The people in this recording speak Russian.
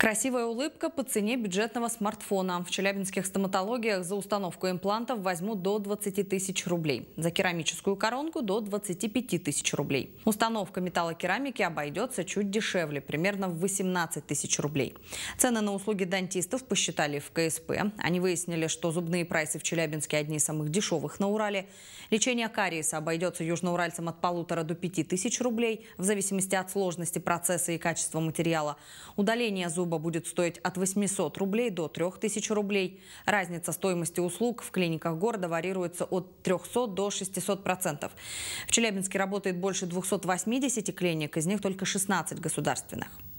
Красивая улыбка по цене бюджетного смартфона. В челябинских стоматологиях за установку имплантов возьмут до 20 тысяч рублей. За керамическую коронку до 25 тысяч рублей. Установка металлокерамики обойдется чуть дешевле, примерно в 18 тысяч рублей. Цены на услуги дантистов посчитали в КСП. Они выяснили, что зубные прайсы в Челябинске одни из самых дешевых на Урале. Лечение кариеса обойдется южноуральцам от полутора до 5 тысяч рублей, в зависимости от сложности процесса и качества материала. Удаление зуб особо будет стоить от 800 рублей до 3000 рублей. Разница стоимости услуг в клиниках города варьируется от 300 до 600 процентов. В Челябинске работает больше 280 клиник, из них только 16 государственных.